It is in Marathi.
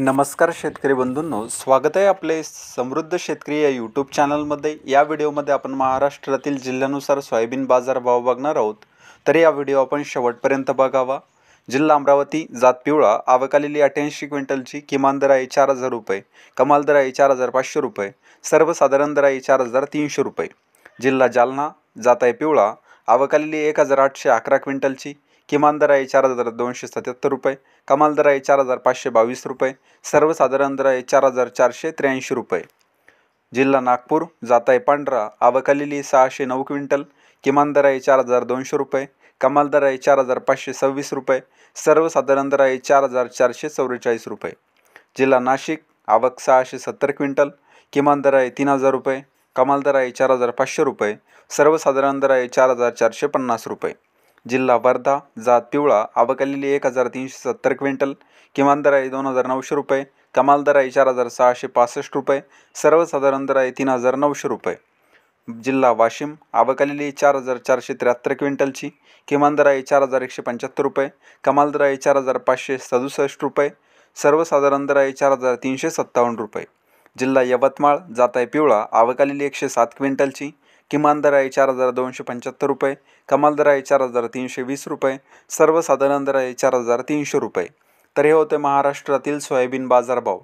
नमस्कार शेतकरी बंधूंनो स्वागत आहे आपले समृद्ध शेतकरी या यूट्यूब चॅनलमध्ये या व्हिडिओमध्ये आपण महाराष्ट्रातील जिल्ह्यानुसार सोयाबीन बाजार भाव बघणार आहोत तर या व्हिडिओ आपण शेवटपर्यंत बघावा जिल्हा अमरावती जात पिवळा आवकालेली अठ्याऐंशी क्विंटलची किमान दर आहे चार हजार रुपये कमाल दर आहे चार हजार पाचशे रुपये सर्वसाधारण दर आहे चार हजार तीनशे रुपये जिल्हा जालना जात आहे पिवळा आवकालेली एक हजार आठशे अकरा क्विंटलची किमान दर आहे चार हजार दोनशे सत्याहत्तर रुपये कमाल दर आहे चार हजार पाचशे बावीस रुपये सर्वसाधारण दर आहे चार हजार चारशे त्र्याऐंशी रुपये जिल्हा नागपूर जात आहे पांढरा आवक सहाशे नऊ क्विंटल किमान दर आहे चार हजार दोनशे रुपये कमाल दर आहे चार हजार पाचशे सव्वीस रुपये सर्वसाधारण दर आहे चार हजार चारशे चौवेचाळीस रुपये जिल्हा नाशिक आवक सहाशे सत्तर क्विंटल किमान दर आहे तीन हजार रुपये कमाल दर आहे चार हजार पाचशे रुपये सर्वसाधारण दर आहे चार हजार चारशे पन्नास रुपये जिल्हा वर्धा जात पिवळा आवकलेली एक हजार तीनशे सत्तर क्विंटल किमान दराई दोन हजार नऊशे रुपये कमाल दराई चार हजार सहाशे पासष्ट रुपये सर्वसाधारण आहे तीन हजार नऊशे रुपये जिल्हा वाशिम आवकलेली चार हजार चारशे त्र्याहत्तर क्विंटलची किमान दराई चार हजार एकशे पंच्याहत्तर रुपये कमाल दराई चार हजार पाचशे सदुसष्ट रुपये सर्वसाधारण आहे चार हजार तीनशे सत्तावन्न रुपये जिल्हा यवतमाळ जात आहे पिवळा आवकालेली एकशे सात क्विंटलची किमान दर आहे चार हजार दोनशे पंच्याहत्तर रुपये कमाल दर आहे चार हजार तीनशे वीस रुपये सर्वसाधारण दर आहे चार हजार तीनशे रुपये तर हे होते महाराष्ट्रातील सोयाबीन बाजारभाव